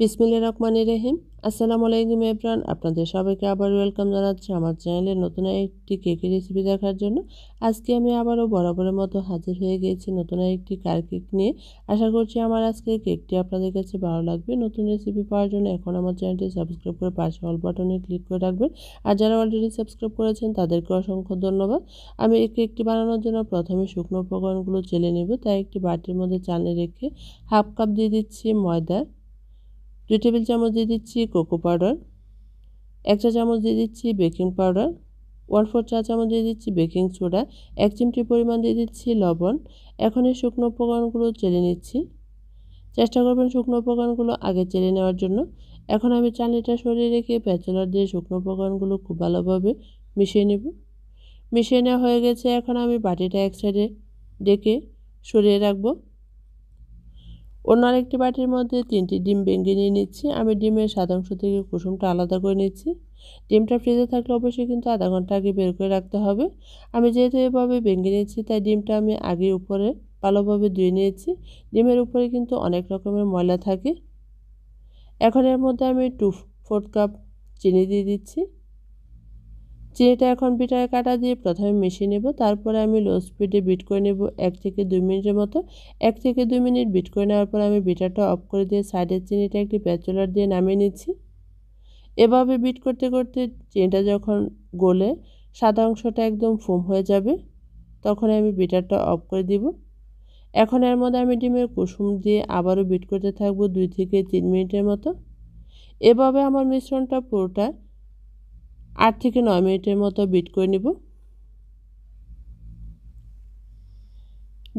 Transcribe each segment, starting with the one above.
বিসমিল্লা রহমান রহিম আসসালামু আলাইকুম এফরান আপনাদের সবাইকে আবার ওয়েলকাম জানাচ্ছি আমার চ্যানেলে নতুন একটি কেকের রেসিপি দেখার জন্য আজকে আমি আবারও বরাবরের মতো হাজির হয়ে গেছি নতুন একটি কার কেক নিয়ে আশা করছি আমার আজকে কেকটি আপনাদের কাছে ভালো লাগবে নতুন রেসিপি পাওয়ার জন্য এখন আমার চ্যানেলটি সাবস্ক্রাইব করে পাশে অল বাটনে ক্লিক করে রাখবেন আর যারা অলরেডি সাবস্ক্রাইব করেছেন তাদেরকে অসংখ্য ধন্যবাদ আমি এই কেকটি বানানোর জন্য প্রথমে শুকনো উপকরণগুলো চেলে নেব তাই একটি বাটির মধ্যে চালে রেখে হাফ কাপ দিয়ে দিচ্ছি ময়দা দুই টেবিল চামচ দিয়ে দিচ্ছি কোকো পাউডার এক চা চামচ দিয়ে দিচ্ছি বেকিং পাউডার ওয়ান ফোর চা চামচ দিয়ে দিচ্ছি বেকিং সোডা এক চিমটি পরিমাণ দিয়ে দিচ্ছি লবণ এখন এই শুকনো উপকরণগুলো চেলে নিচ্ছি চেষ্টা করবেন শুকনো উপকরণগুলো আগে চেলে নেওয়ার জন্য এখন আমি চালনিটা সরিয়ে রেখে প্যাচেলার দিয়ে শুকনো উপকরণগুলো খুব ভালোভাবে মিশিয়ে নেব মিশিয়ে নেওয়া হয়ে গেছে এখন আমি বাটিটা এক সাইডে ডেকে সরিয়ে রাখবো অন্য আরেকটি বাটির মধ্যে তিনটি ডিম বেঙ্গে নিয়ে নিচ্ছি আমি ডিমের সাদা অংশ থেকে কুসুমটা আলাদা করে নিচ্ছি ডিমটা ফ্রিজে থাকলে অবশ্যই কিন্তু আধা ঘন্টা আগে বের করে রাখতে হবে আমি যেহেতু এভাবে বেঙ্গে নিয়েছি তাই ডিমটা আমি আগে উপরে ভালোভাবে ধুয়ে নিয়েছি ডিমের উপরে কিন্তু অনেক রকমের ময়লা থাকে এখন এর মধ্যে আমি টু ফোর্থ কাপ চিনি দিয়ে দিচ্ছি চিনিটা এখন বিটার কাটা দিয়ে প্রথমে মিশিয়ে নেব তারপরে আমি লো স্পিডে বিট করে নেব এক থেকে দুই মিনিটের মতো এক থেকে দুই মিনিট বিট করে নেওয়ার পর আমি বিটারটা অফ করে দিয়ে সাইডের চিনিটা একটি প্যাচুলার দিয়ে নামিয়ে নিচ্ছি এভাবে বিট করতে করতে চিনিটা যখন গলে সাদা অংশটা একদম ফোম হয়ে যাবে তখন আমি বিটারটা অফ করে দিব এখন এর মধ্যে আমি ডিমের কুসুম দিয়ে আবারও বিট করতে থাকবো দুই থেকে তিন মিনিটের মতো এভাবে আমার মিশ্রণটা পুরোটা আট থেকে নয় মিনিটের মতো বিট করে নিব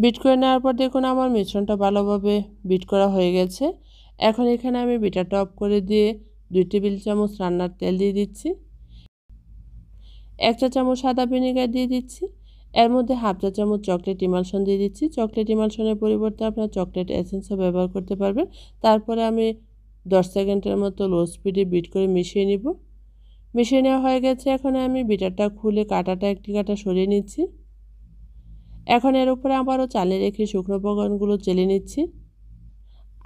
বিট করে নেওয়ার পর দেখুন আমার মিশ্রণটা ভালোভাবে বিট করা হয়ে গেছে এখন এখানে আমি বিটাটা অফ করে দিয়ে দুই টেবিল চামচ রান্নার তেল দিয়ে দিচ্ছি একটা চামচ সাদা ভিনেগার দিয়ে দিচ্ছি এর মধ্যে হাফ চা চামচ চকলেট ইমালসন দিয়ে দিচ্ছি চকলেট ইমালসনের পরিবর্তে আপনার চকলেট এসেন্সও ব্যবহার করতে পারবেন তারপরে আমি দশ সেকেন্ডের মতো লো স্পিডে বিট করে মিশিয়ে নিব মিশিয়ে নেওয়া হয়ে গেছে এখন আমি বিটারটা খুলে কাটাটা একটি কাটা সরিয়ে নিচ্ছি এখন এর উপরে আবারও চালে রেখে শুকনো পকনগুলো চেলে নিচ্ছি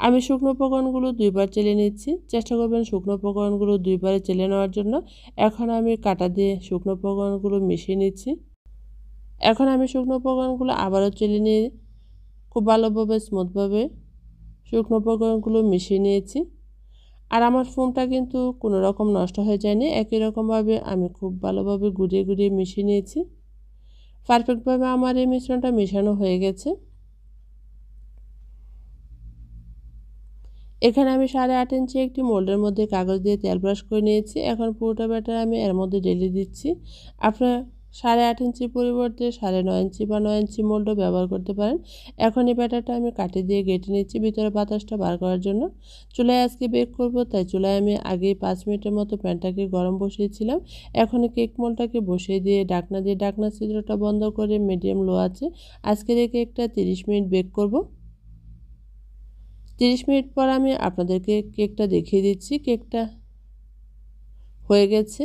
আমি শুকনো পকনগুলো দুইবার চেলে নিচ্ছি চেষ্টা করবেন শুকনো পকনগুলো দুইবারে চেলে নেওয়ার জন্য এখন আমি কাটা দিয়ে শুকনো পকনগুলো মিশিয়ে নিচ্ছি এখন আমি শুকনো পকনগুলো আবারও চেলে নিয়ে খুব ভালোভাবে স্মুথভাবে শুকনো পকনগুলো মিশিয়ে নিয়েছি আর আমার ফোমটা কিন্তু কোনো রকম নষ্ট হয়ে যায়নি একই রকমভাবে আমি খুব ভালোভাবে গুড়িয়ে গুড়িয়ে মিশিয়ে নিয়েছি পারফেক্টভাবে আমার এই মিশ্রণটা মেশানো হয়ে গেছে এখানে আমি সাড়ে আট ইঞ্চি একটি মোল্ডের মধ্যে কাগজ দিয়ে তেল ব্রাশ করে নিয়েছি এখন পুরোটা ব্যাটার আমি এর মধ্যে ডেলি দিচ্ছি আপনার সাড়ে আট ইঞ্চি পরিবর্তে সাড়ে নয় ইঞ্চি বা নয় ইঞ্চি মোল্ডও ব্যবহার করতে পারেন এখন এই ব্যাটারটা আমি কাটি দিয়ে গেটে নিচ্ছি ভিতরে বাতাসটা বার করার জন্য চুলায় আজকে বেক করব তাই চুলায় আমি আগেই পাঁচ মিনিটের মতো প্যানটাকে গরম বসিয়েছিলাম এখন কেক মোলটাকে বসিয়ে দিয়ে ডাকনা দিয়ে ডাকনা ছিদ্রটা বন্ধ করে মিডিয়াম লো আছে আজকে এই কেকটা তিরিশ মিনিট বেক করব তিরিশ মিনিট পর আমি আপনাদেরকে কেকটা দেখিয়ে দিচ্ছি কেকটা হয়ে গেছে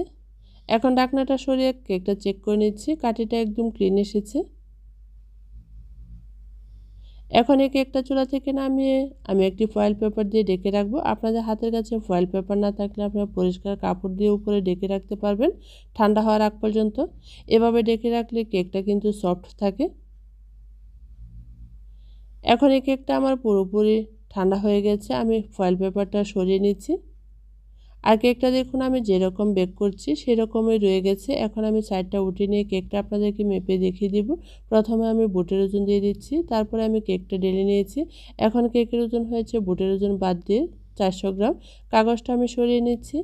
এখন ডাকনাটা সরিয়ে কেকটা চেক করে নিচ্ছি কাঠিটা একদম ক্লিন এসেছে এখন এই কেকটা চূড়া থেকে নামিয়ে আমি একটি ফয়েল পেপার দিয়ে ডেকে রাখবো আপনাদের হাতের কাছে ফয়েল পেপার না থাকলে আপনারা পরিষ্কার কাপড় দিয়ে উপরে ডেকে রাখতে পারবেন ঠান্ডা হওয়ার আগ পর্যন্ত এভাবে ডেকে রাখলে কেকটা কিন্তু সফট থাকে এখন এই কেকটা আমার পুরোপুরি ঠান্ডা হয়ে গেছে আমি ফয়েল পেপারটা সরিয়ে নিচ্ছি আর কেকটা দেখুন আমি যেরকম বেক করছি সেরকমই রয়ে গেছে এখন আমি সাইডটা উঠে নিয়ে কেকটা আপনাদেরকে মেপে দেখিয়ে দিব প্রথমে আমি বুটের ওজন দিয়ে দিচ্ছি তারপরে আমি কেকটা ডেলে নিয়েছি এখন কেকের ওজন হয়েছে বুটের ওজন বাদ দিয়ে চারশো গ্রাম কাগজটা আমি সরিয়ে নিচ্ছি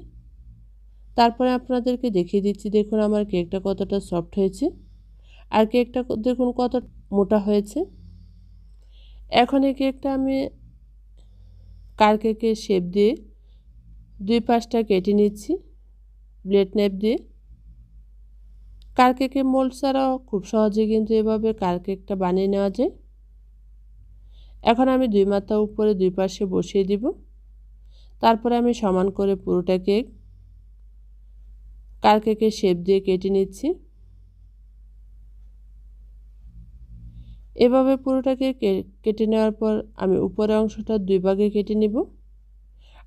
তারপরে আপনাদেরকে দেখিয়ে দিচ্ছি দেখুন আমার কেকটা কতটা সফট হয়েছে আর কেকটা দেখুন কত মোটা হয়েছে এখন এই কেকটা আমি কার কেকের শেপ দিয়ে দুই পাশটা কেটে নিচ্ছি ব্লেড নেপ দিয়ে কারকেকের মোল্ড ছাড়াও খুব সহজে কিন্তু এভাবে কেকটা বানিয়ে নেওয়া যায় এখন আমি দুই মাথা উপরে দুই পাশে বসিয়ে দিব তারপরে আমি সমান করে পুরোটা কেক কারকেকের শেপ দিয়ে কেটে নিচ্ছি এভাবে পুরোটাকে কেটে নেওয়ার পর আমি উপরের অংশটা দুই ভাগে কেটে নিব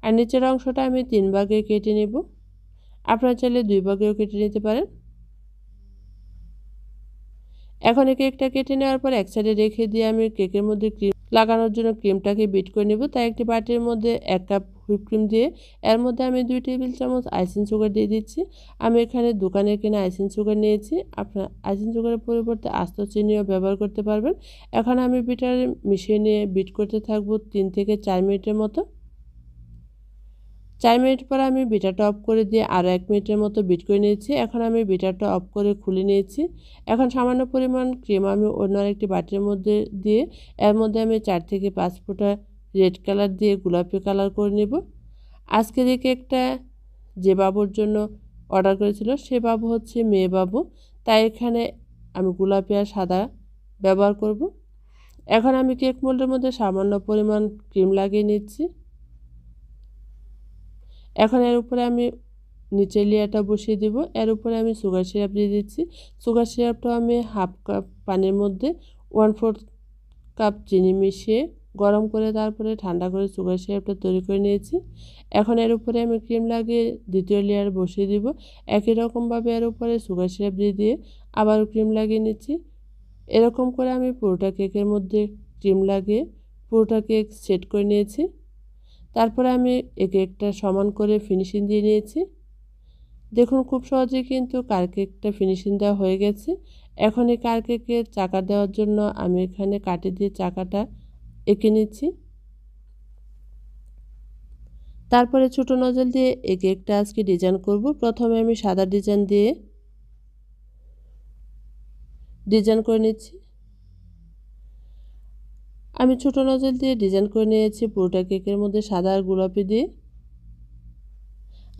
আর নিচের অংশটা আমি তিন ভাগে কেটে নেব আপনারা চাইলে দুই ভাগেও কেটে নিতে পারেন এখন এই কেকটা কেটে নেওয়ার পর এক সাইডে রেখে দিয়ে আমি কেকের মধ্যে ক্রিম লাগানোর জন্য ক্রিমটাকে বিট করে নেব তাই একটি বাটির মধ্যে এক কাপ হুইপ ক্রিম দিয়ে এর মধ্যে আমি দুই টেবিল চামচ আইসিং সুগার দিয়ে দিচ্ছি আমি এখানে দোকানে কিনে আইসিং সুগার নিয়েছি আপনার আইসিং সুগারের পরিবর্তে আস্ত চিনিও ব্যবহার করতে পারবেন এখন আমি বিটার মিশিয়ে নিয়ে বিট করতে থাকবো তিন থেকে চার মিনিটের মতো চার মিনিট পরে আমি বিটাটা অফ করে দিয়ে আরও এক মিনিটের মতো বিট করে নিয়েছি এখন আমি বিটারটা অফ করে খুলে নিয়েছি এখন সামান্য পরিমাণ ক্রিম আমি অন্য আরেকটি বাটির মধ্যে দিয়ে এর মধ্যে আমি চার থেকে পাঁচ ফুটা রেড কালার দিয়ে গোলাপি কালার করে নেব আজকের এই কেকটা যে বাবুর জন্য অর্ডার করেছিল সে বাবু হচ্ছে মেয়ে বাবু তাই এখানে আমি গোলাপি আর সাদা ব্যবহার করব এখন আমি কেক মোল্ডের মধ্যে সামান্য পরিমাণ ক্রিম লাগিয়ে নিচ্ছি এখন এর উপরে আমি নিচের লেয়ারটা বসিয়ে দেব এর উপরে আমি সুগার সিরাপ দিয়ে দিচ্ছি সুগার সিরাপটা আমি হাফ কাপ পানির মধ্যে ওয়ান ফোর্থ কাপ চিনি মিশিয়ে গরম করে তারপরে ঠান্ডা করে সুগার সিরাপটা তৈরি করে নিয়েছি এখন এর উপরে আমি ক্রিম লাগিয়ে দ্বিতীয় লেয়ার বসিয়ে দিব একই রকমভাবে এর উপরে সুগার সিরাপ দিয়ে দিয়ে আবারও ক্রিম লাগিয়ে নিচ্ছি এরকম করে আমি পুরোটা কেকের মধ্যে ক্রিম লাগিয়ে পুরোটা কেক সেট করে নিয়েছি তারপরে আমি এক একটা সমান করে ফিনিশিং দিয়ে নিয়েছি দেখুন খুব সহজে কিন্তু কার কেকটা ফিনিশিং দেওয়া হয়ে গেছে এখন এই কার কেকের চাকা দেওয়ার জন্য আমি এখানে কাটি দিয়ে চাকাটা এঁকে নিচ্ছি তারপরে ছোট নজল দিয়ে একে একটা আজকে ডিজাইন করব প্রথমে আমি সাদা ডিজাইন দিয়ে ডিজাইন করে নিচ্ছি আমি ছোট নজর দিয়ে ডিজাইন করে নিয়েছি পুরোটা কেকের মধ্যে সাদা আর গোলাপি দিয়ে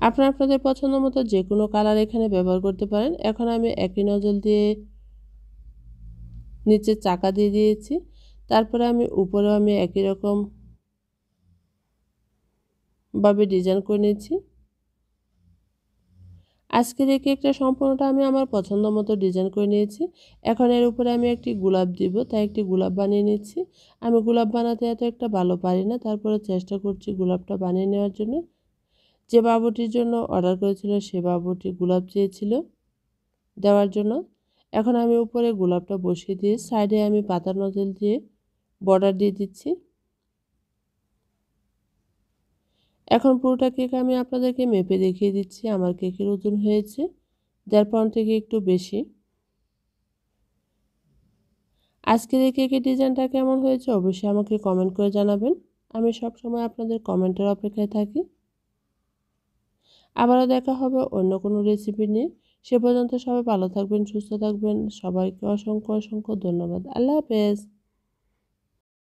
আপনারা আপনাদের পছন্দ মতো যে কোনো কালার এখানে ব্যবহার করতে পারেন এখন আমি একই নজল দিয়ে নিচে চাকা দিয়ে দিয়েছি তারপরে আমি উপরেও আমি একই রকম ভাবে ডিজাইন করে নিয়েছি আজকের এই কেকটা সম্পূর্ণটা আমি আমার পছন্দ মতো ডিজাইন করে নিয়েছি এখন এর উপরে আমি একটি গোলাপ দিব তাই একটি গোলাপ বানিয়ে নিচ্ছি আমি গোলাপ বানাতে এত একটা ভালো পারি না তারপরে চেষ্টা করছি গোলাপটা বানিয়ে নেওয়ার জন্য যে বাবুটির জন্য অর্ডার করেছিল সে বাবুটি গোলাপ চেয়েছিল দেওয়ার জন্য এখন আমি উপরে গোলাপটা বসিয়ে দিয়ে সাইডে আমি পাতা নজল দিয়ে বর্ডার দিয়ে দিচ্ছি এখন পুরোটা কেক আমি আপনাদেরকে মেপে দেখিয়ে দিচ্ছি আমার কেকের ওজন হয়েছে দেড় পাউন্ড থেকে একটু বেশি আজকের এই কেকের ডিজাইনটা কেমন হয়েছে অবশ্যই আমাকে কমেন্ট করে জানাবেন আমি সব সময় আপনাদের কমেন্টের অপেক্ষায় থাকি আবারও দেখা হবে অন্য কোনো রেসিপি নিয়ে সে পর্যন্ত সবাই ভালো থাকবেন সুস্থ থাকবেন সবাইকে অসংখ্য অসংখ্য ধন্যবাদ আল্লাহ হাফেজ